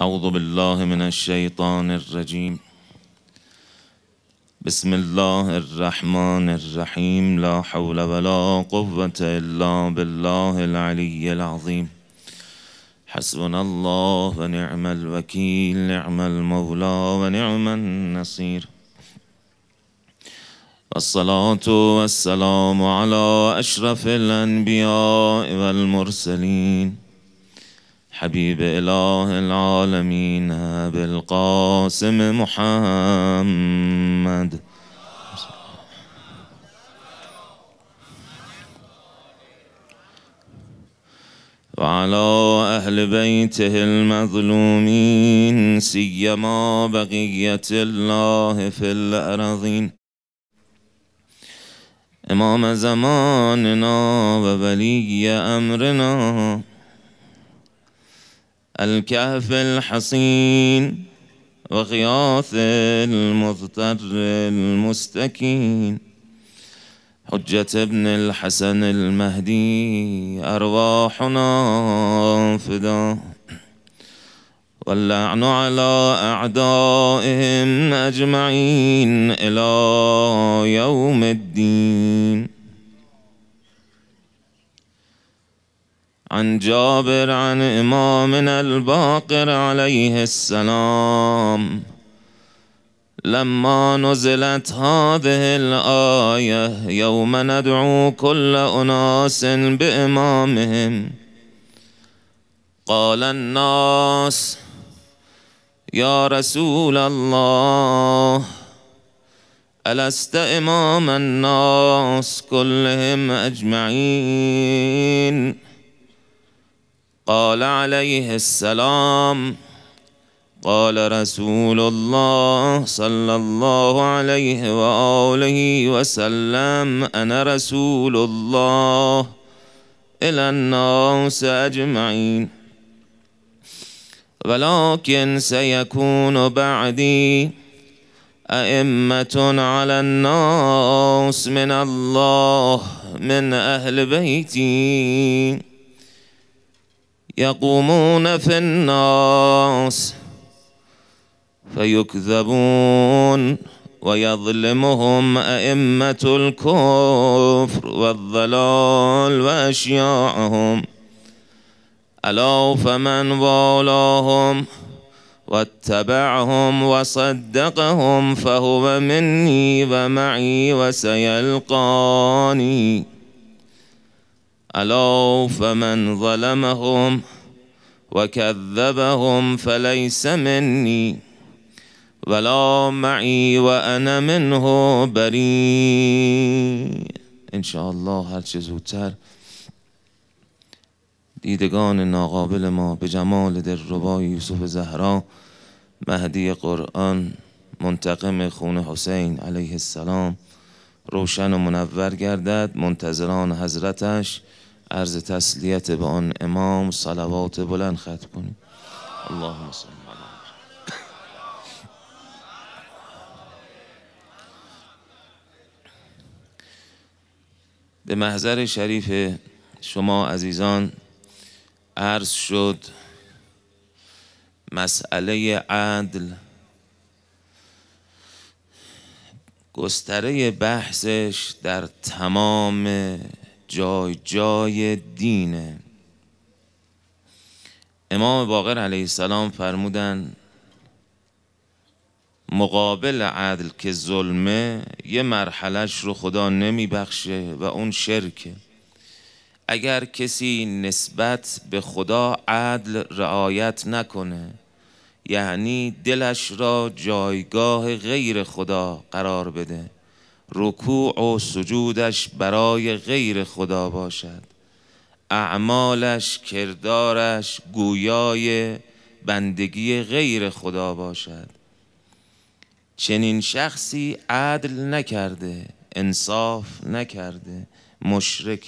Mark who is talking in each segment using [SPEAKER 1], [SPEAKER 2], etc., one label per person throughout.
[SPEAKER 1] أعوذ بالله من الشيطان الرجيم بسم الله الرحمن الرحيم لا حول ولا قوة إلا بالله العلي العظيم حسبنا الله ونعم الوكيل نعم المولى ونعم النصير والصلاة والسلام على أشرف الأنبياء والمرسلين حبيب إله العالمين أبي القاسم محمد وعلى أهل بيته المظلومين سيما بقية الله في الأراضين إمام زماننا وولي أمرنا الكهف الحصين وغياث المضطر المستكين حجة ابن الحسن المهدي أرواحنا فدا واللعن على أعدائهم أجمعين إلى يوم الدين عن جابر عن إمامنا الباقر عليه السلام لما نزلت هذه الآية يوم ندعو كل أناس بإمامهم قال الناس يا رسول الله ألست إمام الناس كلهم أجمعين قال عليه السلام قال رسول الله صلى الله عليه وآله وسلم أنا رسول الله إلى الناس أجمعين ولكن سيكون بعدي أئمة على الناس من الله من أهل بيتي يقومون في الناس فيكذبون ويظلمهم أئمة الكفر والضلال وأشياعهم ألا فمن والاهم واتبعهم وصدقهم فهو مني ومعي وسيلقاني و فمن ظلمهم وكذبهم فليس مني ولا معي وانا منه بری ان شاء الله هر چه زودتر دیدگان ناقابل ما به جمال ربای یوسف زهرا مهدی قرآن منتقم خون حسین علیه السلام روشن و منور گردد منتظران حضرتش عرض تسلیت به آن امام صلوات بلند خط کنیم اللهم صل به محضر شریف شما عزیزان عرض شد مسئله عدل گستره بحثش در تمام جای جای دینه امام باقر علیه السلام فرمودن مقابل عدل که ظلمه یه مرحلش رو خدا نمیبخشه و اون شرکه اگر کسی نسبت به خدا عدل رعایت نکنه یعنی دلش را جایگاه غیر خدا قرار بده رکوع و سجودش برای غیر خدا باشد اعمالش کردارش گویای بندگی غیر خدا باشد چنین شخصی عدل نکرده انصاف نکرده مشرک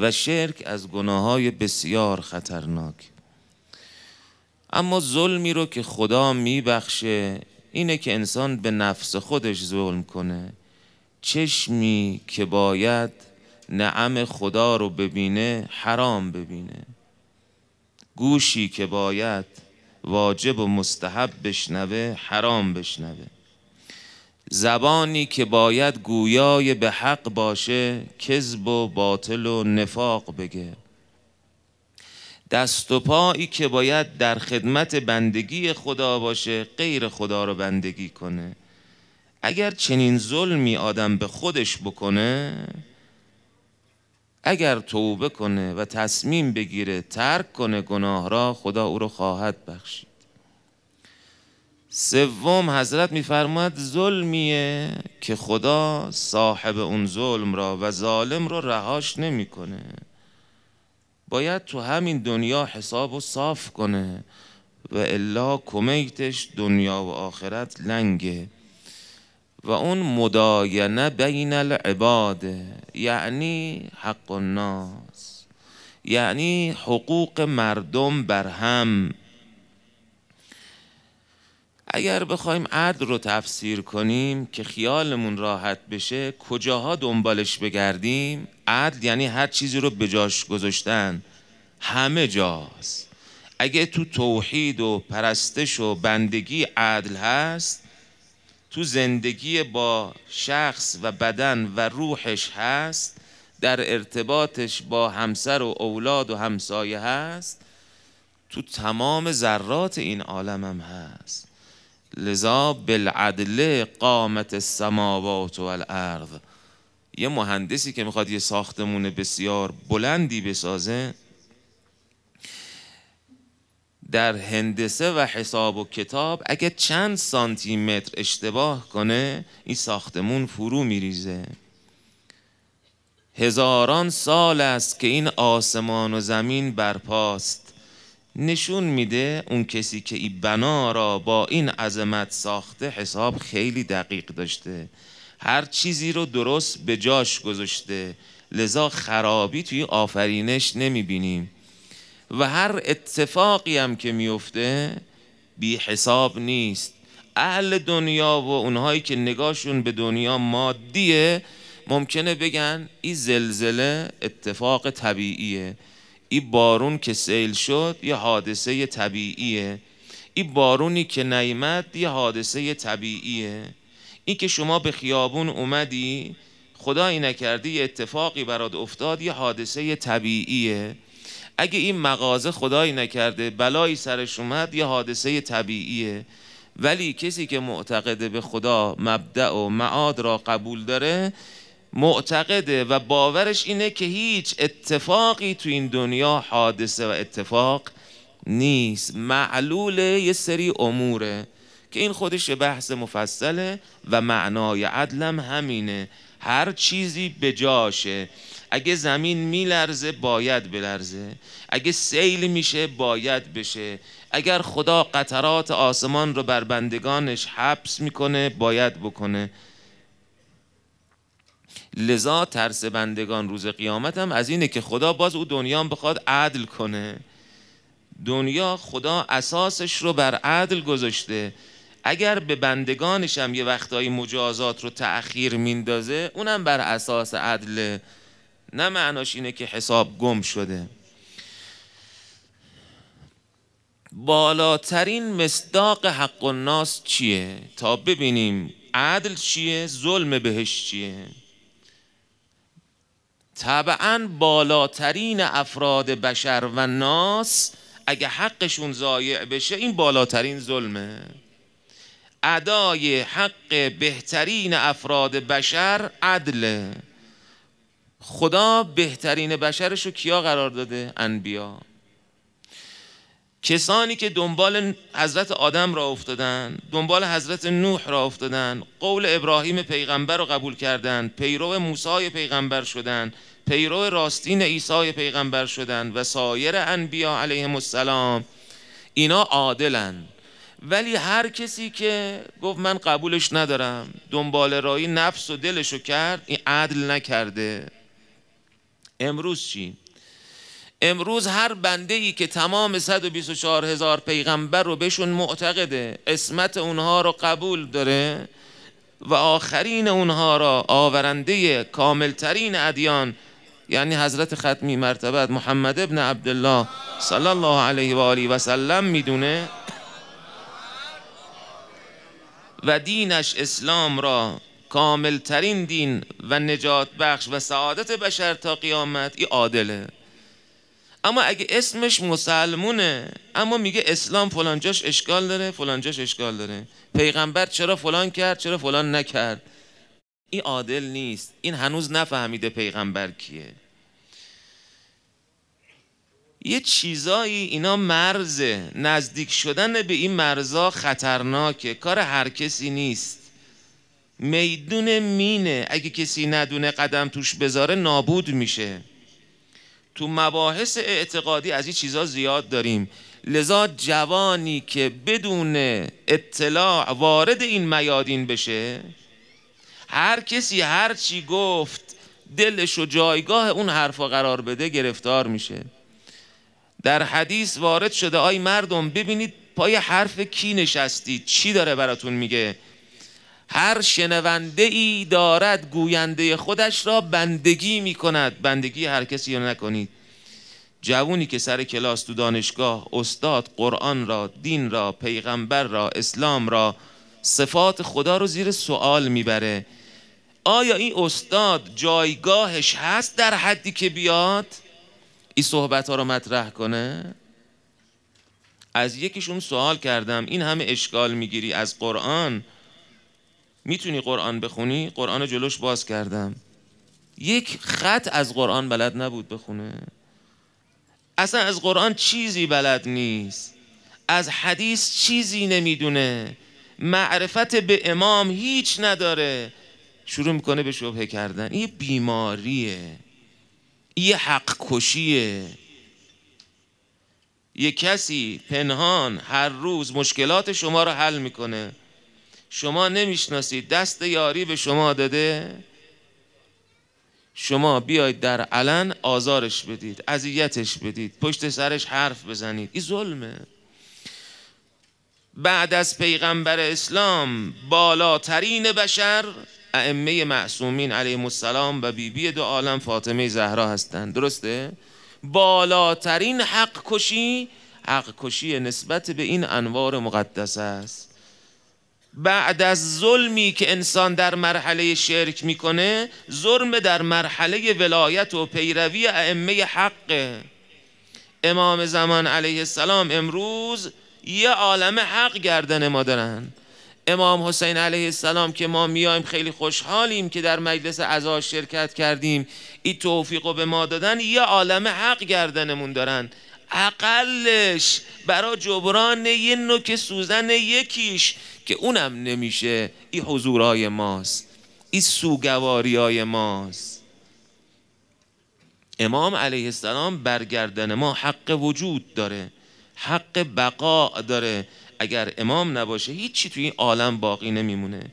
[SPEAKER 1] و شرک از گناههای بسیار خطرناک اما ظلمی رو که خدا میبخشه اینه که انسان به نفس خودش ظلم کنه چشمی که باید نعم خدا رو ببینه حرام ببینه گوشی که باید واجب و مستحب بشنوه حرام بشنوه زبانی که باید گویای به حق باشه کذب و باطل و نفاق بگه دست و پایی که باید در خدمت بندگی خدا باشه غیر خدا رو بندگی کنه اگر چنین ظلمی آدم به خودش بکنه اگر توبه کنه و تصمیم بگیره ترک کنه گناه را خدا او رو خواهد بخشید سوم حضرت میفرماد ظلمیه که خدا صاحب اون ظلم را و ظالم را رهاش نمیکنه باید تو همین دنیا حساب و صاف کنه و الا کمیتش دنیا و آخرت لنگه و اون مداینه بین العباده یعنی حق الناس یعنی حقوق مردم بر هم اگر بخوایم عدل رو تفسیر کنیم که خیالمون راحت بشه کجاها دنبالش بگردیم عدل یعنی هر چیزی رو به جاش گذاشتن همه جاست اگه تو توحید و پرستش و بندگی عدل هست تو زندگی با شخص و بدن و روحش هست در ارتباطش با همسر و اولاد و همسایه هست تو تمام ذرات این عالم هم هست لذا بالعدل قامت السماوات و الارض یه مهندسی که میخواد یه ساختمون بسیار بلندی بسازه در هندسه و حساب و کتاب اگه چند سانتی متر اشتباه کنه این ساختمون فرو میریزه هزاران سال است که این آسمان و زمین برپاست نشون میده اون کسی که این بنا را با این عظمت ساخته حساب خیلی دقیق داشته هر چیزی رو درست به جاش گذاشته لذا خرابی توی آفرینش نمیبینیم و هر اتفاقی هم که میفته بی حساب نیست اهل دنیا و اونهایی که نگاهشون به دنیا مادیه ممکنه بگن این زلزله اتفاق طبیعیه این بارون که سیل شد یه حادثه طبیعیه این بارونی که نیمد یه حادثه طبیعیه این که شما به خیابون اومدی خدایی نکردی یه اتفاقی برات افتاد یه حادثه طبیعیه اگه این مغازه خدایی نکرده بلایی سرش اومد یه حادثه طبیعیه ولی کسی که معتقده به خدا مبدع و معاد را قبول داره معتقده و باورش اینه که هیچ اتفاقی تو این دنیا حادثه و اتفاق نیست معلول یه سری اموره که این خودش بحث مفصله و معنای عدلم همینه هر چیزی به جاشه اگه زمین میلرزه باید بلرزه اگه سیل میشه باید بشه اگر خدا قطرات آسمان رو بر بندگانش حبس میکنه باید بکنه لذا ترس بندگان روز قیامت هم از اینه که خدا باز او دنیا بخواد عدل کنه دنیا خدا اساسش رو بر عدل گذاشته اگر به بندگانش هم یه وقتایی مجازات رو تأخیر میندازه اونم بر اساس عدله نه معناش اینه که حساب گم شده بالاترین مصداق حق ناس چیه تا ببینیم عدل چیه ظلم بهش چیه طبعا بالاترین افراد بشر و ناس اگه حقشون ضایع بشه این بالاترین ظلمه ادای حق بهترین افراد بشر عدله خدا بهترین بشرشو کیا قرار داده؟ انبیا کسانی که دنبال حضرت آدم را افتادن دنبال حضرت نوح را افتادن قول ابراهیم پیغمبر را قبول کردند پیرو موسای پیغمبر شدند پیرو راستین عیسی پیغمبر شدند و سایر انبیا علیهم السلام اینا عادلند ولی هر کسی که گفت من قبولش ندارم دنبال رایی نفس و دلشو کرد این عدل نکرده امروز چی؟ امروز هر بنده ای که تمام 124 هزار پیغمبر رو بهشون معتقده اسمت اونها رو قبول داره و آخرین اونها را آورنده کاملترین ادیان یعنی حضرت ختمی مرتبت محمد ابن عبدالله صلی الله علیه و آله و سلم میدونه و دینش اسلام را کاملترین دین و نجات بخش و سعادت بشر تا قیامت ای عادله اما اگه اسمش مسلمونه اما میگه اسلام فلانجاش اشکال داره فلانجاش اشکال داره پیغمبر چرا فلان کرد چرا فلان نکرد این عادل نیست این هنوز نفهمیده پیغمبر کیه یه چیزایی اینا مرزه نزدیک شدن به این مرزا خطرناکه کار هر کسی نیست میدون مینه اگه کسی ندونه قدم توش بذاره نابود میشه تو مباحث اعتقادی از این چیزها زیاد داریم لذا جوانی که بدون اطلاع وارد این میادین بشه هر کسی هر چی گفت دلش و جایگاه اون حرفا قرار بده گرفتار میشه در حدیث وارد شده آی مردم ببینید پای حرف کی نشستی چی داره براتون میگه هر شنونده ای دارد گوینده خودش را بندگی می کند بندگی هر کسی را نکنید جوونی که سر کلاس تو دانشگاه استاد قرآن را دین را پیغمبر را اسلام را صفات خدا رو زیر سوال میبره آیا این استاد جایگاهش هست در حدی که بیاد این صحبت ها رو مطرح کنه از یکیشون سوال کردم این همه اشکال میگیری از قرآن میتونی قرآن بخونی قرآن جلوش باز کردم یک خط از قرآن بلد نبود بخونه اصلا از قرآن چیزی بلد نیست از حدیث چیزی نمیدونه معرفت به امام هیچ نداره شروع میکنه به شبهه کردن یه بیماریه یه حق کشیه یه کسی پنهان هر روز مشکلات شما رو حل میکنه شما نمیشناسید دست یاری به شما داده شما بیاید در علن آزارش بدید اذیتش بدید پشت سرش حرف بزنید این ظلمه بعد از پیغمبر اسلام بالاترین بشر ائمه معصومین علیه السلام و بیبی دو عالم فاطمه زهرا هستند درسته بالاترین حق کشی حق کشی نسبت به این انوار مقدس است بعد از ظلمی که انسان در مرحله شرک میکنه ظلم در مرحله ولایت و پیروی ائمه حق امام زمان علیه السلام امروز یه عالم حق گردن ما دارن امام حسین علیه السلام که ما میایم خیلی خوشحالیم که در مجلس عزا شرکت کردیم این توفیق رو به ما دادن یه عالم حق گردنمون دارن اقلش برا جبران یه نوک سوزن یکیش که اونم نمیشه این حضورهای ماست این سوگواریای ماست امام علیه السلام برگردن ما حق وجود داره حق بقا داره اگر امام نباشه هیچی توی این عالم باقی نمیمونه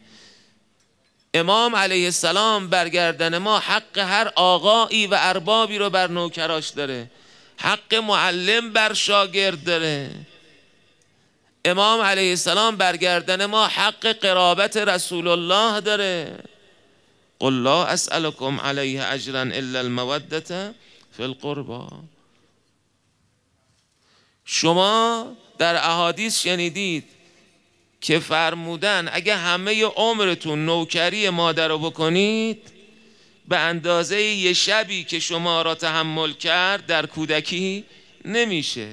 [SPEAKER 1] امام علیه السلام برگردن ما حق هر آقایی و اربابی رو بر نوکراش داره حق معلم بر شاگرد داره امام علیه السلام برگردن ما حق قرابت رسول الله داره قل لا اسألكم علیه اجرا الا المودت فی القربا شما در احادیث شنیدید که فرمودن اگه همه عمرتون نوکری مادر رو بکنید به اندازه یه شبی که شما را تحمل کرد در کودکی نمیشه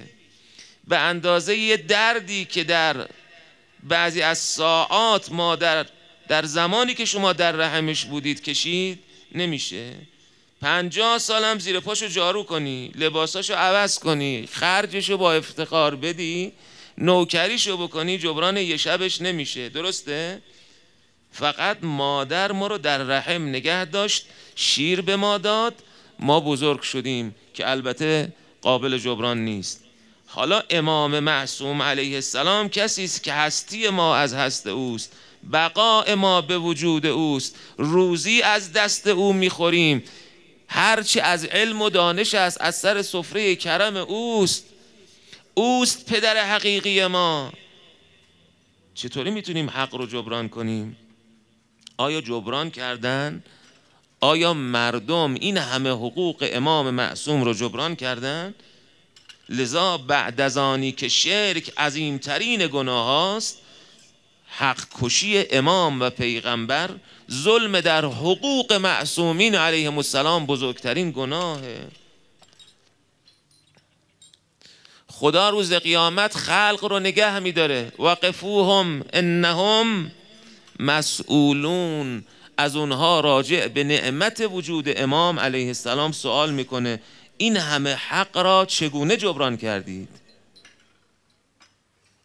[SPEAKER 1] به اندازه یه دردی که در بعضی از ساعات ما در, در زمانی که شما در رحمش بودید کشید نمیشه پنجاه سالم زیر پاشو جارو کنی لباساشو عوض کنی خرجشو با افتخار بدی نوکریشو بکنی جبران یه شبش نمیشه درسته؟ فقط مادر ما رو در رحم نگه داشت شیر به ما داد ما بزرگ شدیم که البته قابل جبران نیست حالا امام معصوم علیه السلام کسی است که هستی ما از هست اوست بقا ما به وجود اوست روزی از دست او میخوریم هرچه از علم و دانش است از سر سفره کرم اوست اوست پدر حقیقی ما چطوری میتونیم حق رو جبران کنیم آیا جبران کردن؟ آیا مردم این همه حقوق امام معصوم رو جبران کردن؟ لذا بعد از آنی که شرک عظیمترین گناه هاست حق کشی امام و پیغمبر ظلم در حقوق معصومین علیهم السلام بزرگترین گناهه خدا روز قیامت خلق رو نگه میداره وقفوهم انهم مسئولون از اونها راجع به نعمت وجود امام علیه السلام سوال میکنه این همه حق را چگونه جبران کردید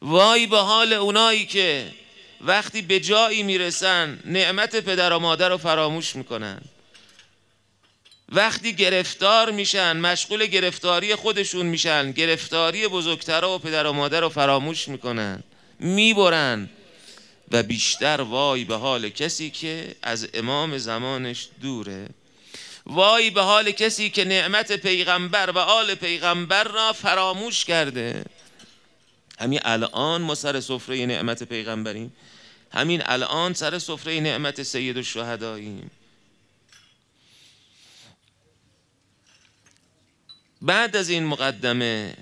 [SPEAKER 1] وای به حال اونایی که وقتی به جایی میرسن نعمت پدر و مادر رو فراموش میکنن وقتی گرفتار میشن مشغول گرفتاری خودشون میشن گرفتاری بزرگتر و پدر و مادر رو فراموش میکنن میبرن و بیشتر وای به حال کسی که از امام زمانش دوره وای به حال کسی که نعمت پیغمبر و آل پیغمبر را فراموش کرده همین الان ما سر سفره نعمت پیغمبریم همین الان سر سفره نعمت سید الشهداییم بعد از این مقدمه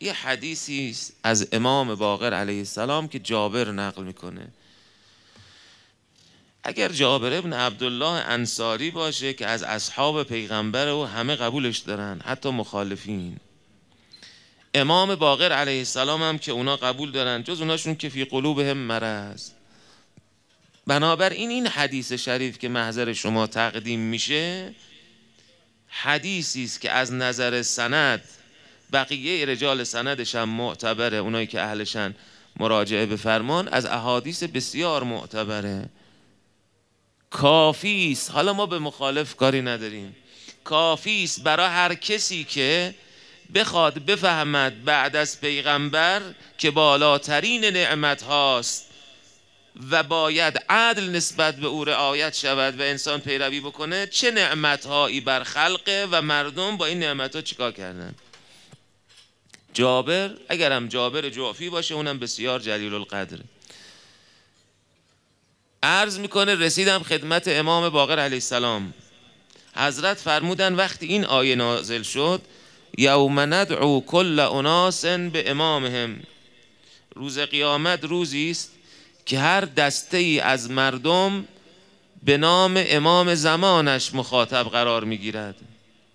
[SPEAKER 1] یه حدیثی از امام باقر علیه السلام که جابر نقل میکنه اگر جابر ابن عبدالله انصاری باشه که از اصحاب پیغمبر و همه قبولش دارن حتی مخالفین امام باقر علیه السلام هم که اونا قبول دارن جز اوناشون که فی هم مرز بنابراین این حدیث شریف که محضر شما تقدیم میشه حدیثی است که از نظر سند بقیه رجال سندش هم معتبره اونایی که اهلشن مراجعه به فرمان از احادیث بسیار معتبره کافیس. حالا ما به مخالف کاری نداریم کافیس. برای هر کسی که بخواد بفهمد بعد از پیغمبر که بالاترین نعمت هاست و باید عدل نسبت به او رعایت شود و انسان پیروی بکنه چه نعمت هایی بر خلقه و مردم با این نعمت ها چیکار کردن جابر اگرم جابر جعفی باشه اونم بسیار جلیل القدر عرض میکنه رسیدم خدمت امام باقر علیه السلام حضرت فرمودن وقتی این آیه نازل شد یوم ندعو کل اناس به هم روز قیامت روزی است که هر دسته ای از مردم به نام امام زمانش مخاطب قرار میگیرد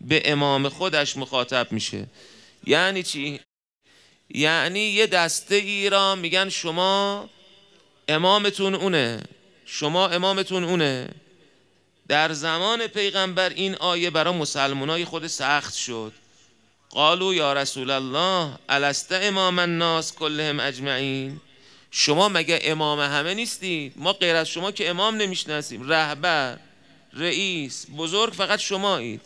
[SPEAKER 1] به امام خودش مخاطب میشه یعنی چی یعنی یه دسته ای را میگن شما امامتون اونه شما امامتون اونه در زمان پیغمبر این آیه برای مسلمانای خود سخت شد قالو یا رسول الله الست امام الناس کلهم اجمعین شما مگه امام همه نیستید ما غیر از شما که امام نمیشناسیم رهبر رئیس بزرگ فقط شما اید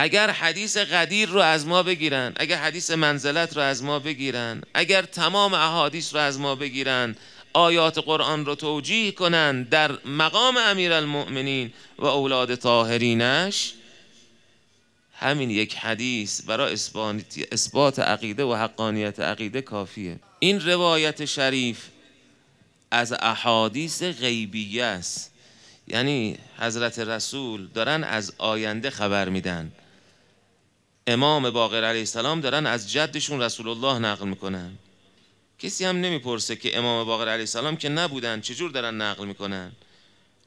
[SPEAKER 1] اگر حدیث قدیر رو از ما بگیرن اگر حدیث منزلت رو از ما بگیرن اگر تمام احادیث رو از ما بگیرن آیات قرآن رو توجیه کنن در مقام المؤمنین و اولاد طاهرینش همین یک حدیث برای اثبات عقیده و حقانیت عقیده کافیه این روایت شریف از احادیث غیبیه است یعنی حضرت رسول دارن از آینده خبر میدن امام باقر علیه السلام دارن از جدشون رسول الله نقل میکنن کسی هم نمیپرسه که امام باقر علیه السلام که نبودن چجور دارن نقل میکنن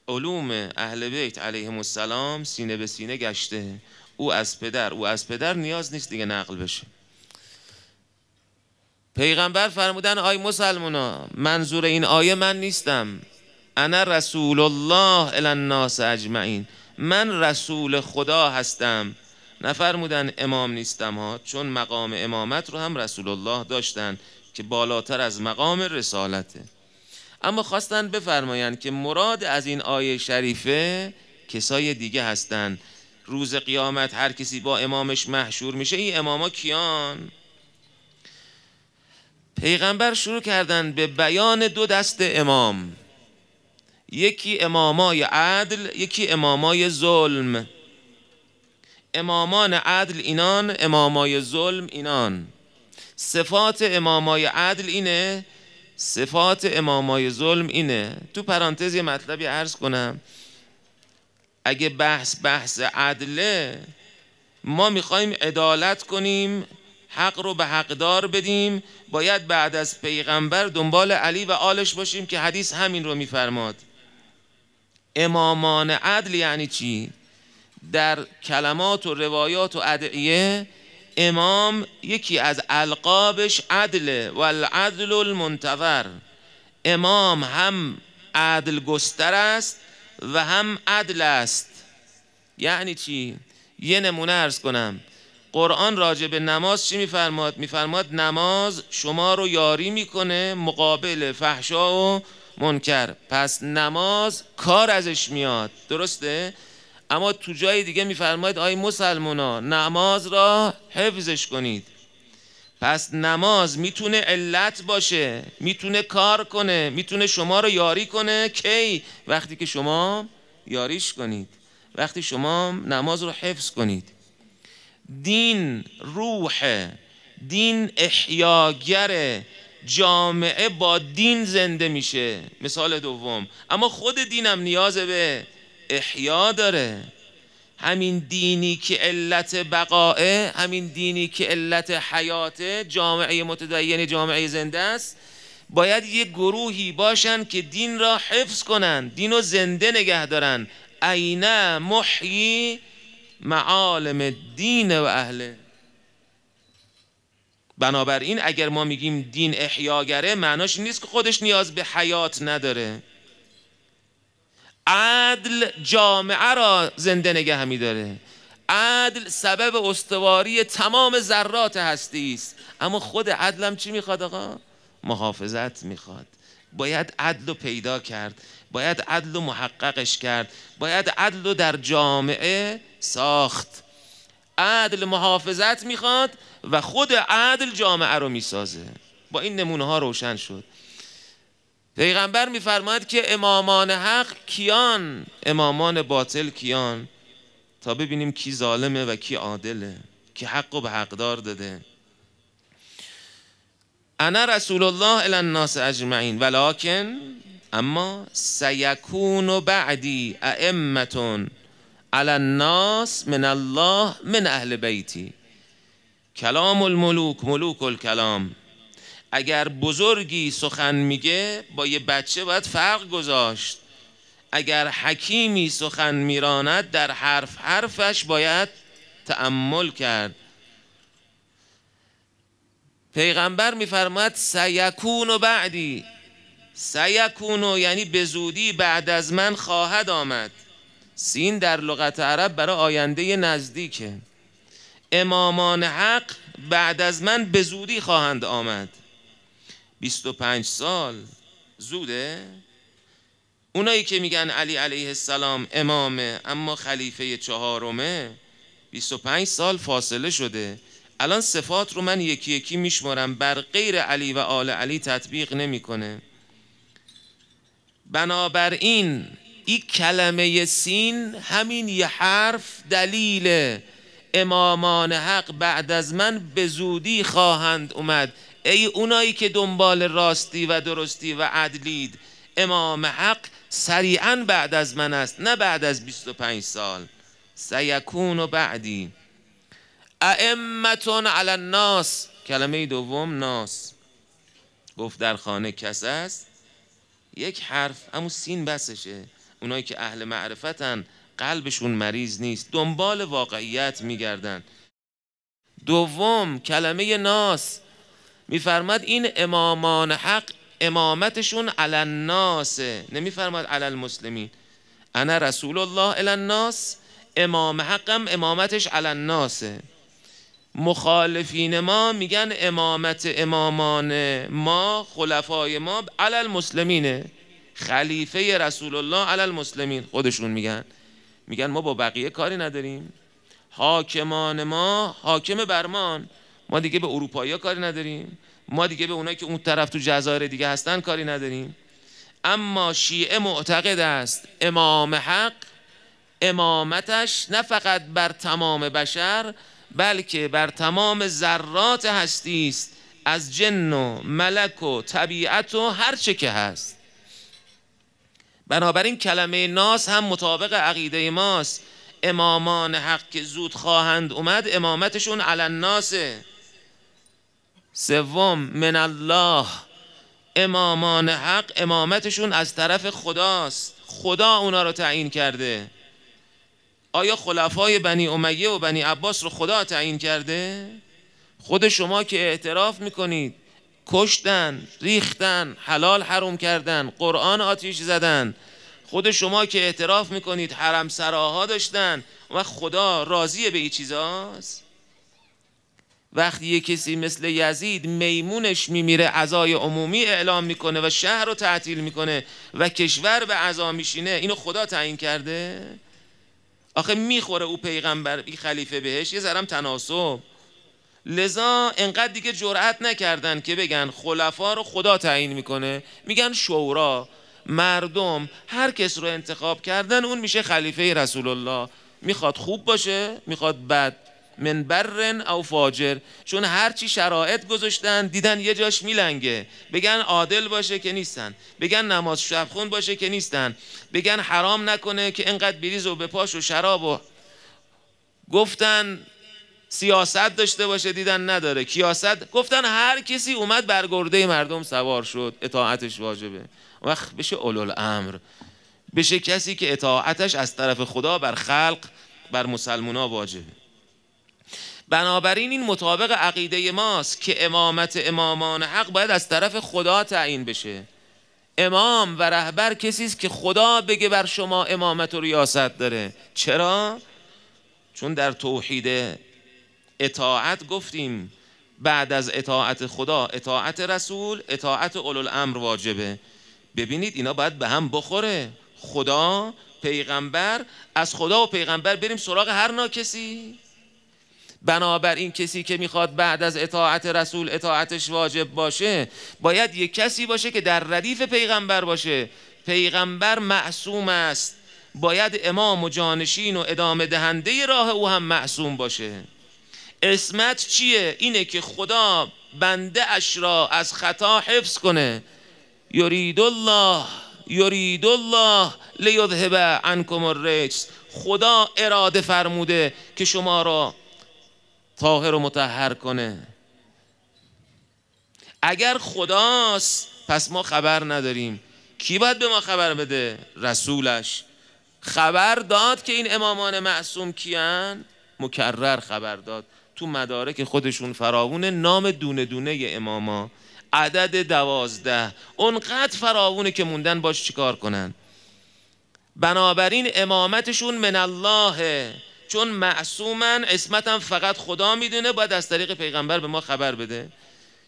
[SPEAKER 1] علوم اهل بیت علیهم السلام سینه به سینه گشته او از پدر او از پدر نیاز نیست دیگه نقل بشه پیغمبر فرمودن آی مسلمونا منظور این آیه من نیستم انا رسول الله الی الناس اجمعین من رسول خدا هستم نفرمودن امام نیستم ها چون مقام امامت رو هم رسول الله داشتن که بالاتر از مقام رسالته اما خواستن بفرمایند که مراد از این آیه شریفه کسای دیگه هستن روز قیامت هر کسی با امامش محشور میشه این اماما کیان پیغمبر شروع کردن به بیان دو دست امام یکی امامای عدل یکی امامای ظلم امامان عدل اینان امامای ظلم اینان صفات امامای عدل اینه صفات امامای ظلم اینه تو پرانتز یه مطلبی عرض کنم اگه بحث بحث عدله ما میخوایم عدالت کنیم حق رو به حقدار بدیم باید بعد از پیغمبر دنبال علی و آلش باشیم که حدیث همین رو میفرماد امامان عدل یعنی چی؟ در کلمات و روایات و ادعیه امام یکی از القابش عدله و العدل المنتظر امام هم عدل گستر است و هم عدل است یعنی چی؟ یه نمونه ارز کنم قرآن راجع به نماز چی میفرماد؟ میفرماد نماز شما رو یاری میکنه مقابل فحشا و منکر پس نماز کار ازش میاد درسته؟ اما تو جای دیگه میفرماید آی مسلمونا نماز را حفظش کنید پس نماز میتونه علت باشه میتونه کار کنه میتونه شما رو یاری کنه کی وقتی که شما یاریش کنید وقتی شما نماز رو حفظ کنید دین روح دین احیاگر جامعه با دین زنده میشه مثال دوم اما خود دینم نیاز به احیا داره همین دینی که علت بقائه همین دینی که علت حیات جامعه متدین جامعه زنده است باید یه گروهی باشن که دین را حفظ کنن دین را زنده نگه دارن اینه محیی معالم دین و اهله بنابراین اگر ما میگیم دین احیاگره معناش نیست که خودش نیاز به حیات نداره عدل جامعه را زنده نگه داره عدل سبب استواری تمام ذرات هستی است اما خود عدلم چی میخواد آقا محافظت میخواد باید عدل رو پیدا کرد باید عدل رو محققش کرد باید عدل رو در جامعه ساخت عدل محافظت میخواد و خود عدل جامعه رو میسازه با این نمونه ها روشن شد پیغمبر میفرماید که امامان حق کیان امامان باطل کیان تا ببینیم کی ظالمه و کی عادله کی حق و به حقدار داده انا رسول الله الی الناس اجمعین ولکن اما سیکون بعدی امتون علی الناس من الله من اهل بیتی کلام الملوک ملوک الکلام اگر بزرگی سخن میگه با یه بچه باید فرق گذاشت اگر حکیمی سخن میراند در حرف حرفش باید تأمل کرد پیغمبر میفرماد سیکون و بعدی سیکون و یعنی به زودی بعد از من خواهد آمد سین در لغت عرب برای آینده نزدیکه امامان حق بعد از من به زودی خواهند آمد 25 سال زوده اونایی که میگن علی علیه السلام امامه اما خلیفه چهارمه 25 سال فاصله شده الان صفات رو من یکی یکی میشمارم بر غیر علی و آل علی تطبیق نمیکنه بنابراین این کلمه سین همین یه حرف دلیل امامان حق بعد از من به زودی خواهند اومد ای اونایی که دنبال راستی و درستی و عدلید امام حق سریعا بعد از من است نه بعد از 25 سال سیکون و بعدی ائمتون علی الناس کلمه دوم ناس گفت در خانه کس است یک حرف اما سین بسشه اونایی که اهل معرفتن قلبشون مریض نیست دنبال واقعیت میگردن دوم کلمه ناس میفرماد این امامان حق امامتشون علی الناس نمیفرماد علی المسلمین انا رسول الله علی الناس امام حقم امامتش علی الناسه مخالفین ما میگن امامت امامان ما خلفای ما علی المسلمینه خلیفه رسول الله علی المسلمین خودشون میگن میگن ما با بقیه کاری نداریم حاکمان ما حاکم برمان ما دیگه به اروپایی کاری نداریم ما دیگه به اونایی که اون طرف تو جزایر دیگه هستن کاری نداریم اما شیعه معتقد است امام حق امامتش نه فقط بر تمام بشر بلکه بر تمام ذرات هستی است از جن و ملک و طبیعت و هر چه که هست بنابراین کلمه ناس هم مطابق عقیده ماست امامان حق که زود خواهند اومد امامتشون علن ناسه سوم من الله امامان حق امامتشون از طرف خداست خدا اونا رو تعیین کرده آیا خلفای بنی امیه و بنی عباس رو خدا تعیین کرده؟ خود شما که اعتراف میکنید کشتن، ریختن، حلال حروم کردن، قرآن آتیش زدن خود شما که اعتراف میکنید حرم سراها داشتن و خدا راضیه به این چیزاست؟ وقتی یه کسی مثل یزید میمونش میمیره عزای عمومی اعلام میکنه و شهر رو تعطیل میکنه و کشور به عزا میشینه اینو خدا تعیین کرده آخه میخوره او پیغمبر این خلیفه بهش یه ذرم تناسب لذا انقدر دیگه جرأت نکردن که بگن خلفا رو خدا تعیین میکنه میگن شورا مردم هر کس رو انتخاب کردن اون میشه خلیفه رسول الله میخواد خوب باشه میخواد بد من برن او فاجر چون هرچی شرایط گذاشتن دیدن یه جاش میلنگه بگن عادل باشه که نیستن بگن نماز شب خون باشه که نیستن بگن حرام نکنه که انقدر بریز و بپاش و شراب و گفتن سیاست داشته باشه دیدن نداره کیاست گفتن هر کسی اومد بر گرده مردم سوار شد اطاعتش واجبه وقت بشه اولو امر بشه کسی که اطاعتش از طرف خدا بر خلق بر مسلمونا واجبه بنابراین این مطابق عقیده ماست که امامت امامان حق باید از طرف خدا تعیین بشه امام و رهبر کسی است که خدا بگه بر شما امامت و ریاست داره چرا چون در توحید اطاعت گفتیم بعد از اطاعت خدا اطاعت رسول اطاعت اولو الامر واجبه ببینید اینا باید به هم بخوره خدا پیغمبر از خدا و پیغمبر بریم سراغ هر ناکسی این کسی که میخواد بعد از اطاعت رسول اطاعتش واجب باشه باید یک کسی باشه که در ردیف پیغمبر باشه پیغمبر معصوم است باید امام و جانشین و ادامه دهنده راه او هم معصوم باشه اسمت چیه؟ اینه که خدا بنده اش را از خطا حفظ کنه یرید الله یرید الله لیذهب عنکم الرجس خدا اراده فرموده که شما را طاهر و متحر کنه اگر خداست پس ما خبر نداریم کی باید به ما خبر بده رسولش خبر داد که این امامان معصوم کیان مکرر خبر داد تو مدارک خودشون فراوونه نام دونه دونه اماما عدد دوازده اونقدر فراوونه که موندن باش چیکار کنن بنابراین امامتشون من الله چون معصومن اسمتم فقط خدا میدونه باید از طریق پیغمبر به ما خبر بده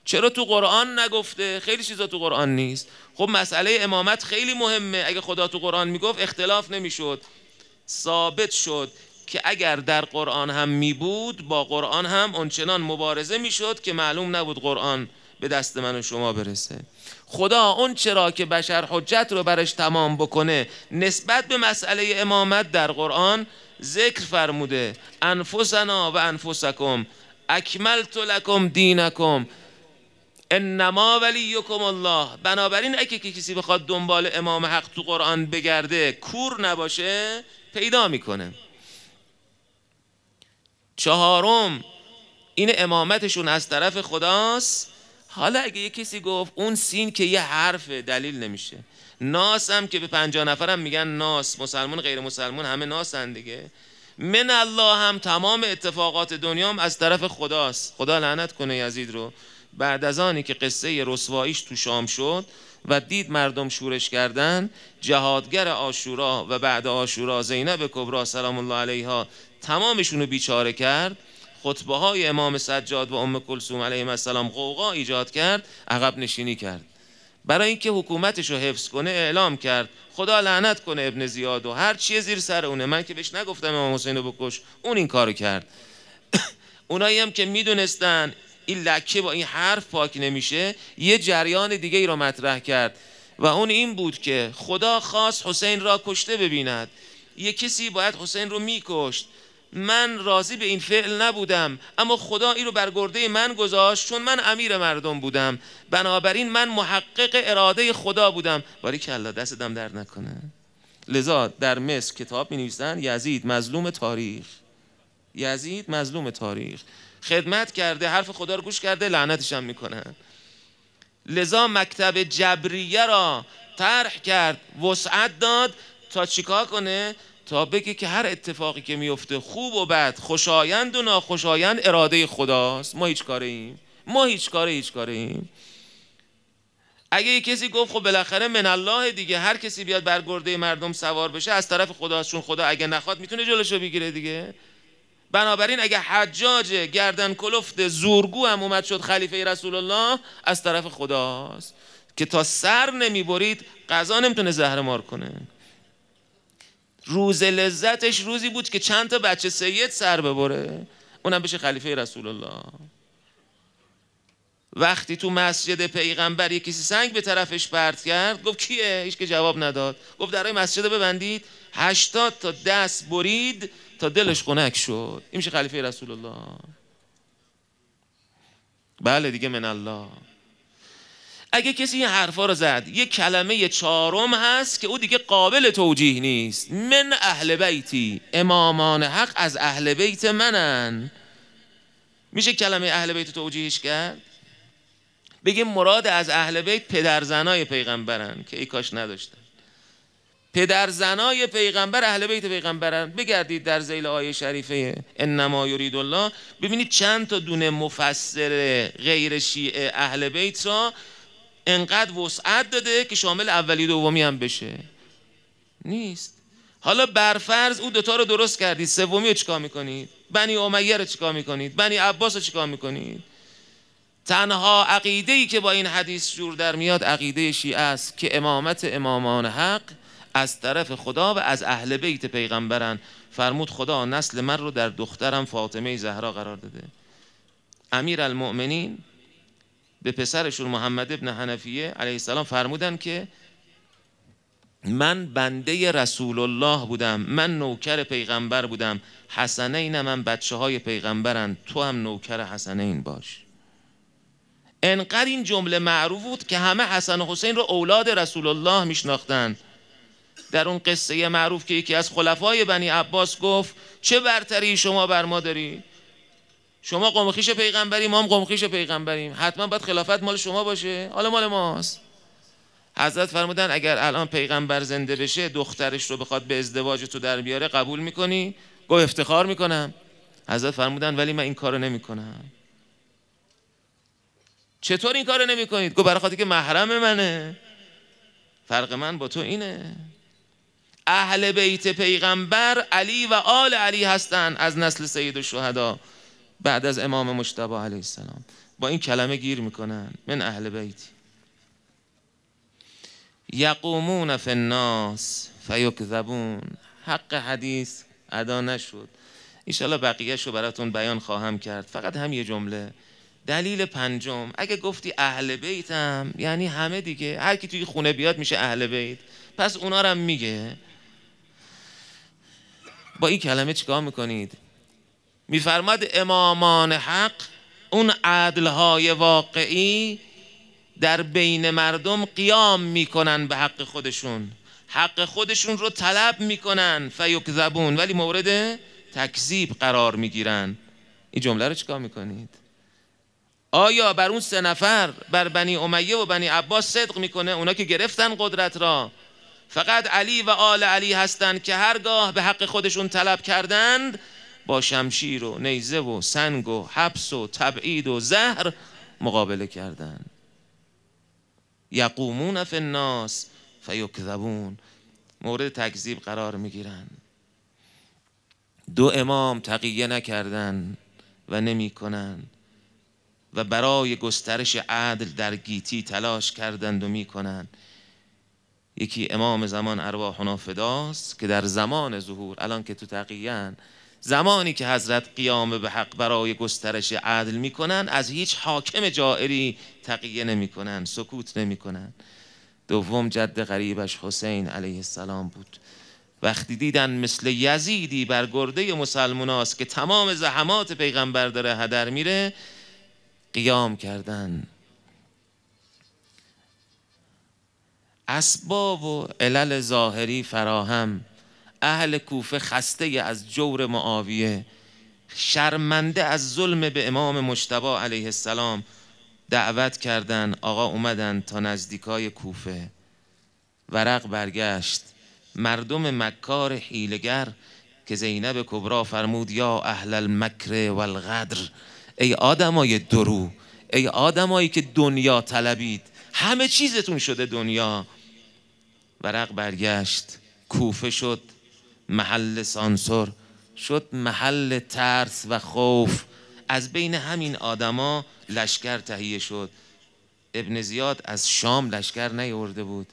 [SPEAKER 1] چرا تو قرآن نگفته خیلی چیزا تو قرآن نیست خب مسئله امامت خیلی مهمه اگه خدا تو قرآن میگفت اختلاف نمیشد ثابت شد که اگر در قرآن هم می بود با قرآن هم اونچنان مبارزه می شد که معلوم نبود قرآن به دست من و شما برسه خدا اون چرا که بشر حجت رو برش تمام بکنه نسبت به مسئله امامت در قرآن ذکر فرموده انفسنا و انفسکم اکملت لکم دینکم انما ولیکم الله بنابراین اگه کسی بخواد دنبال امام حق تو قرآن بگرده کور نباشه پیدا میکنه چهارم این امامتشون از طرف خداست حالا اگه یه کسی گفت اون سین که یه حرف دلیل نمیشه ناس هم که به پنجاه نفرم میگن ناس مسلمان غیر مسلمان همه ناسن دیگه من الله هم تمام اتفاقات دنیا هم از طرف خداست خدا لعنت کنه یزید رو بعد از آنی که قصه رسواییش تو شام شد و دید مردم شورش کردن جهادگر آشورا و بعد آشورا زینب کبرا سلام الله علیها تمامشون رو بیچاره کرد خطبه های امام سجاد و ام کلسوم علیهم السلام قوقا ایجاد کرد عقب نشینی کرد برای اینکه حکومتش رو حفظ کنه اعلام کرد خدا لعنت کنه ابن زیاد و هر چیه زیر سر اونه من که بهش نگفتم امام حسین رو بکش اون این کارو کرد اونایی هم که میدونستن این لکه با این حرف پاک نمیشه یه جریان دیگه ای رو مطرح کرد و اون این بود که خدا خواست حسین را کشته ببیند یه کسی باید حسین رو میکشت من راضی به این فعل نبودم اما خدا این رو بر گرده من گذاشت چون من امیر مردم بودم بنابراین من محقق اراده خدا بودم باری کلا دستم در نکنه لذا در مصر کتاب می نویسن یزید مظلوم تاریخ یزید مظلوم تاریخ خدمت کرده حرف خدا رو گوش کرده لعنتش هم میکنن لذا مکتب جبریه را طرح کرد وسعت داد تا چیکار کنه تا بگه که هر اتفاقی که میفته خوب و بد خوشایند و ناخوشایند اراده خداست ما هیچ کاره ایم ما هیچ کاره هیچ کاره ایم اگه یه کسی گفت خب بالاخره من الله دیگه هر کسی بیاد بر گرده مردم سوار بشه از طرف خداست چون خدا اگه نخواد میتونه جلوشو بگیره دیگه بنابراین اگه حجاج گردن کلفت زورگو هم اومد شد خلیفه رسول الله از طرف خداست که تا سر نمیبرید قضا نمیتونه مار کنه روز لذتش روزی بود که چند تا بچه سید سر ببره اونم بشه خلیفه رسول الله وقتی تو مسجد پیغمبر یکی سنگ به طرفش پرت کرد گفت کیه هیچ که جواب نداد گفت درای مسجد ببندید هشتاد تا دست برید تا دلش خنک شد این میشه خلیفه رسول الله بله دیگه من الله اگه کسی این حرفا رو زد یه کلمه چارم هست که او دیگه قابل توجیه نیست من اهل بیتی امامان حق از اهل بیت منن میشه کلمه اهل بیت توجیهش کرد بگیم مراد از اهل بیت پدرزنای پیغمبرن که ای کاش نداشتن پدرزنای پیغمبر اهل بیت پیغمبرن بگردید در زیل آیه شریفه انما یرید الله ببینید چند تا دونه مفسر غیر شیعه اهل بیت را انقدر وسعت داده که شامل اولی دومی هم بشه نیست حالا برفرض او دوتا رو درست کردید سومی رو چیکار میکنید بنی امیه رو چیکار میکنید بنی عباس رو چیکار میکنید تنها عقیده ای که با این حدیث جور در میاد عقیده شیعه است که امامت امامان حق از طرف خدا و از اهل بیت پیغمبرن فرمود خدا نسل من رو در دخترم فاطمه زهرا قرار داده امیر المؤمنین به پسرشون محمد ابن حنفیه علیه السلام فرمودن که من بنده رسول الله بودم من نوکر پیغمبر بودم حسنین من بچه های پیغمبرن تو هم نوکر حسنین باش انقدر این جمله معروف بود که همه حسن و حسین رو اولاد رسول الله میشناختن در اون قصه معروف که یکی از خلفای بنی عباس گفت چه برتری شما بر ما دارید شما قمخیش پیغمبری ما هم قمخیش پیغمبریم حتما باید خلافت مال شما باشه حالا مال ماست حضرت فرمودن اگر الان پیغمبر زنده بشه دخترش رو بخواد به ازدواج تو در بیاره قبول میکنی گفت افتخار میکنم حضرت فرمودن ولی من این کارو نمیکنم چطور این کارو نمیکنید گو برای خاطر که محرم منه فرق من با تو اینه اهل بیت پیغمبر علی و آل علی هستن از نسل سید الشهدا بعد از امام مشتبه علیه السلام با این کلمه گیر میکنن من اهل بیتی یقومون فی الناس فیکذبون حق حدیث ادا نشد ایشالله بقیهش رو براتون بیان خواهم کرد فقط هم یه جمله دلیل پنجم اگه گفتی اهل بیتم یعنی همه دیگه هر کی توی خونه بیاد میشه اهل بیت پس اونا رو میگه با این کلمه چیکار میکنید میفرماد امامان حق اون عدلهای واقعی در بین مردم قیام میکنن به حق خودشون حق خودشون رو طلب میکنن زبون ولی مورد تکذیب قرار میگیرن این جمله رو چیکار میکنید آیا بر اون سه نفر بر بنی امیه و بنی عباس صدق میکنه اونا که گرفتن قدرت را فقط علی و آل علی هستند که هرگاه به حق خودشون طلب کردند با شمشیر و نیزه و سنگ و حبس و تبعید و زهر مقابله کردند یقومون فی الناس فیکذبون مورد تکذیب قرار میگیرند دو امام تقیه نکردن و نمیکنند و برای گسترش عدل در گیتی تلاش کردند و میکنند یکی امام زمان ارواحنا فداست که در زمان ظهور الان که تو تقیه زمانی که حضرت قیام به حق برای گسترش عدل میکنن از هیچ حاکم جائری تقیه نمیکنن سکوت نمیکنن دوم جد غریبش حسین علیه السلام بود وقتی دیدن مثل یزیدی بر گرده مسلمان است که تمام زحمات پیغمبر داره هدر میره قیام کردن اسباب و علل ظاهری فراهم اهل کوفه خسته از جور معاویه شرمنده از ظلم به امام مشتبا علیه السلام دعوت کردن آقا اومدن تا نزدیکای کوفه ورق برگشت مردم مکار حیلگر که زینب کبرا فرمود یا اهل المکر والغدر ای آدمای درو ای آدمایی که دنیا طلبید همه چیزتون شده دنیا ورق برگشت کوفه شد محل سانسور شد محل ترس و خوف از بین همین آدما لشکر تهیه شد ابن زیاد از شام لشکر نیورده بود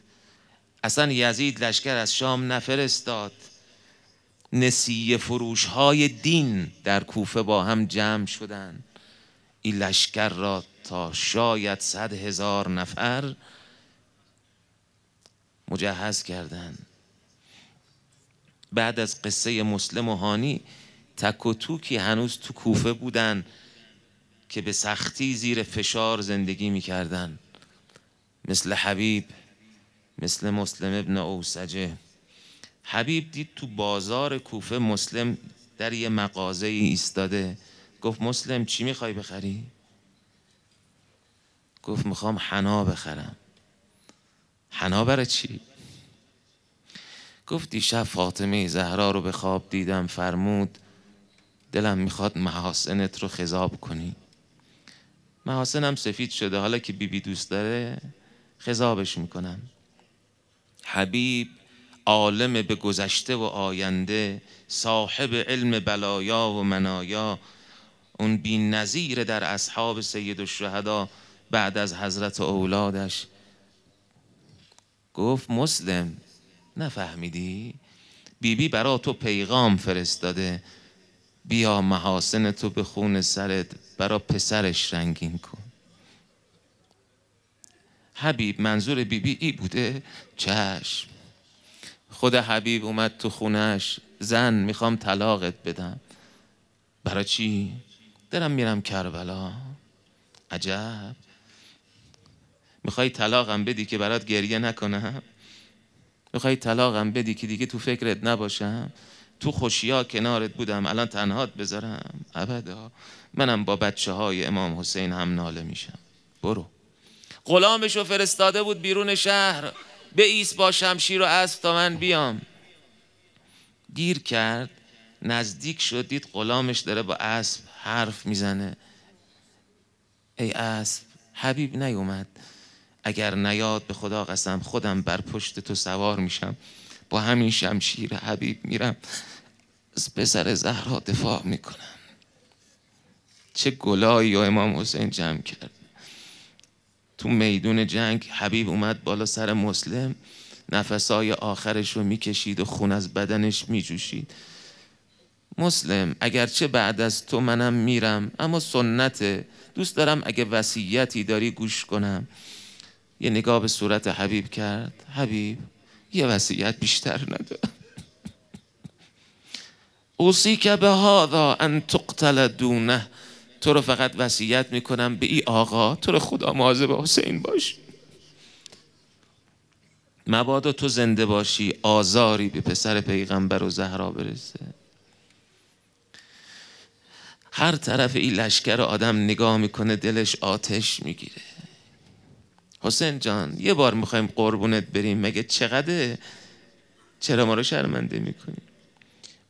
[SPEAKER 1] اصلا یزید لشکر از شام نفرستاد نسیه فروش های دین در کوفه با هم جمع شدند این لشکر را تا شاید صد هزار نفر مجهز کردند بعد از قصه مسلم و هانی تک و توکی هنوز تو کوفه بودن که به سختی زیر فشار زندگی میکردن مثل حبیب مثل مسلم ابن اوسجه حبیب دید تو بازار کوفه مسلم در یه مغازه ایستاده گفت مسلم چی میخوای بخری؟ گفت میخوام حنا بخرم حنا برای چی؟ گفت دیشب فاطمه زهرا رو به خواب دیدم فرمود دلم میخواد محاسنت رو خذاب کنی محاسنم سفید شده حالا که بیبی بی دوست داره خذابش میکنم حبیب عالم به گذشته و آینده صاحب علم بلایا و منایا اون بی نظیر در اصحاب سید الشهدا بعد از حضرت اولادش گفت مسلم نفهمیدی؟ بیبی بی برا تو پیغام فرستاده بیا محاسن تو به خون سرت برا پسرش رنگین کن حبیب منظور بیبی بی ای بوده چشم خود حبیب اومد تو خونش زن میخوام طلاقت بدم برا چی؟ درم میرم کربلا عجب میخوای طلاقم بدی که برات گریه نکنم میخوای طلاقم بدی که دیگه تو فکرت نباشم تو خوشیا کنارت بودم الان تنهات بذارم ابدا منم با بچه های امام حسین هم ناله میشم برو غلامش رو فرستاده بود بیرون شهر به ایس با شمشیر و اسب تا من بیام گیر کرد نزدیک شد دید غلامش داره با اسب حرف میزنه ای اسب حبیب نیومد اگر نیاد به خدا قسم خودم بر پشت تو سوار میشم با همین شمشیر حبیب میرم از پسر زهرا دفاع میکنم چه گلایی و امام حسین جمع کرد تو میدون جنگ حبیب اومد بالا سر مسلم نفسای آخرش رو میکشید و خون از بدنش میجوشید مسلم اگرچه بعد از تو منم میرم اما سنته دوست دارم اگه وصیتی داری گوش کنم یه نگاه به صورت حبیب کرد حبیب یه وسیعت بیشتر ندارم اوسی که به هادا ان تقتل دونه تو رو فقط وصیت میکنم به ای آقا تو رو خدا به حسین باش مبادا تو زنده باشی آزاری به پسر پیغمبر و زهرا برسه هر طرف این لشکر آدم نگاه میکنه دلش آتش میگیره حسین جان یه بار میخوایم قربونت بریم مگه چقدره چرا ما رو شرمنده میکنی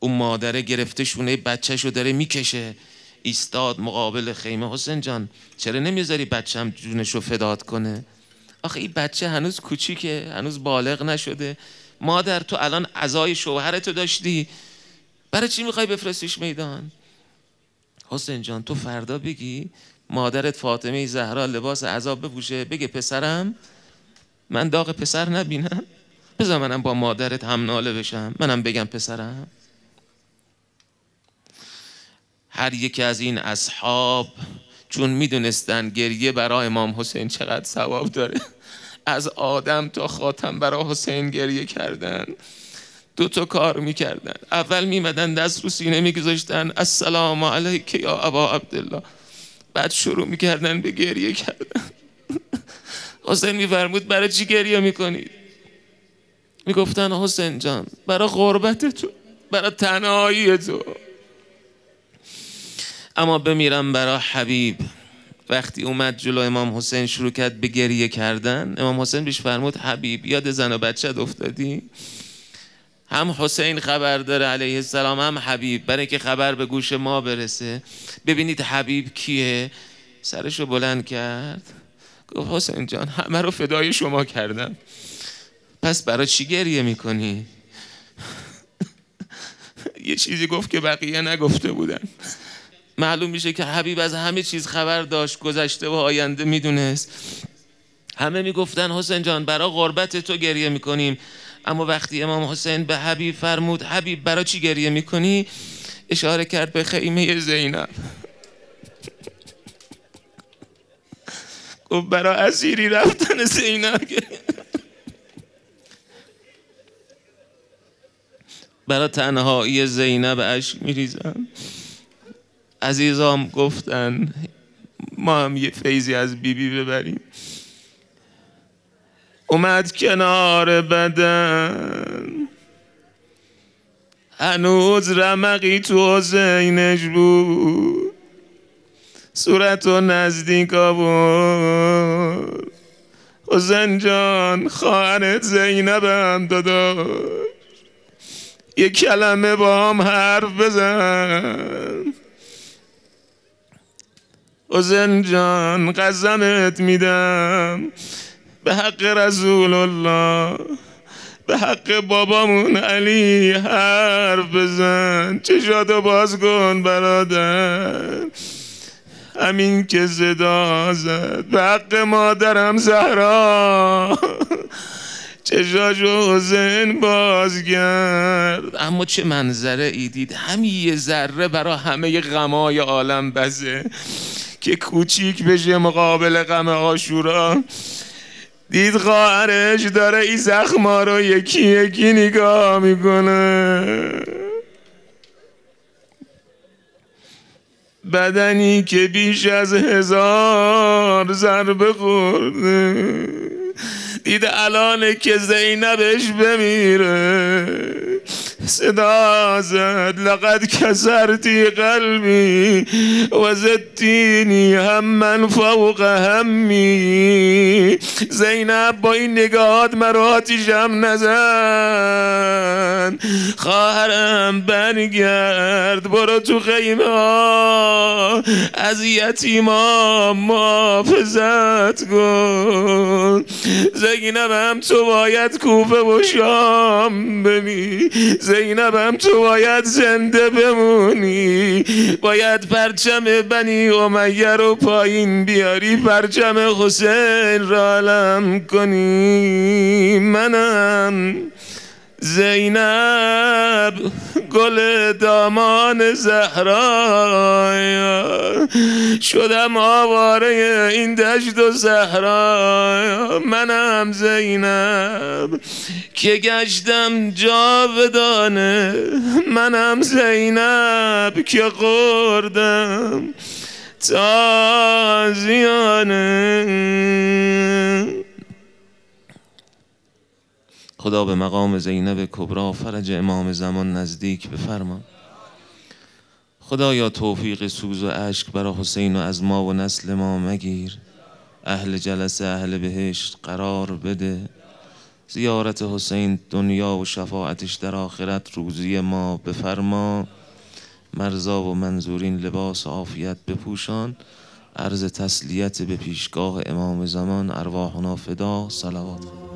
[SPEAKER 1] اون مادر گرفته شونه بچهش رو داره میکشه ایستاد مقابل خیمه حسین جان چرا نمیذاری هم جونش رو فداد کنه آخه این بچه هنوز کوچیکه هنوز بالغ نشده مادر تو الان عزای شوهرتو داشتی برای چی میخوای بفرستیش میدان حسین جان تو فردا بگی مادرت فاطمه زهرا لباس عذاب بپوشه بگه پسرم من داغ پسر نبینم بذار منم با مادرت هم ناله بشم منم بگم پسرم هر یکی از این اصحاب چون میدونستن گریه برای امام حسین چقدر ثواب داره از آدم تا خاتم برای
[SPEAKER 2] حسین گریه کردن دو تا کار میکردن اول میمدن دست رو سینه میگذاشتن السلام علیک یا ابا عبدالله بعد شروع میکردن به گریه کردن حسین میفرمود برای چی گریه میکنید میگفتن حسین جان برای غربت تو برای تنهایی تو
[SPEAKER 1] اما بمیرم برای حبیب وقتی اومد جلو امام حسین شروع کرد به گریه کردن امام حسین بیش فرمود حبیب یاد زن و بچه افتادی هم حسین خبر داره علیه السلام هم حبیب برای که خبر به گوش ما برسه ببینید حبیب کیه سرش رو بلند کرد گفت حسین جان همه رو فدای شما کردم پس برای چی گریه میکنی؟ یه چیزی گفت که بقیه نگفته بودن معلوم میشه که حبیب از همه چیز خبر داشت گذشته و آینده میدونست همه میگفتن حسین جان برای غربت تو گریه میکنیم اما وقتی امام حسین به حبیب فرمود حبیب برا چی گریه میکنی
[SPEAKER 2] اشاره کرد به خیمه زینب گفت برا اسیری رفتن زینب
[SPEAKER 1] برا تنهایی زینب اشک
[SPEAKER 2] میریزم عزیزام گفتن ما هم یه فیضی از بیبی ببریم اومد کنار بدن هنوز رمقی تو زینش بود صورت و نزدیک و حسین جان خواهرت زینبم داداش یه کلمه با هم حرف بزن حسین جان قسمت میدم به حق رسول الله به حق بابامون علی حرف بزن چشاتو باز کن برادر همین که صدا زد به حق مادرم زهرا چشاشو حسین باز اما چه منظره ای دید همین یه ذره برا همه غمای عالم بزه که کوچیک بشه مقابل غم آشورا دید خواهرش داره این زخما رو یکی یکی نگاه میکنه بدنی که بیش از هزار ضربه خورده دید الان که زینبش بمیره صدا زد لقد کسرتی قلبی وزدتینی هم من فوق همی زینب با این نگاهات مرا آتیشم نزن خواهرم برگرد برو تو خیمه ها از یتیما محافظت کن زینبم تو باید کوفه و شام بمی زینبم تو باید زنده بمونی باید پرچم بنی امیه رو پایین بیاری پرچم حسین را علم کنی منم زینب گل دامان زهرا شدم آواره این دشت و زهرا منم زینب که گشتم جاودانه منم زینب که خوردم تازیانه
[SPEAKER 1] خدا به مقام زینب کبرا فرج امام زمان نزدیک بفرما خدا یا توفیق سوز و عشق برا حسین و از ما و نسل ما مگیر اهل جلسه اهل بهشت قرار بده زیارت حسین دنیا و شفاعتش در آخرت روزی ما بفرما مرزا و منظورین لباس عافیت بپوشان عرض تسلیت به پیشگاه امام زمان ارواحنا فدا صلوات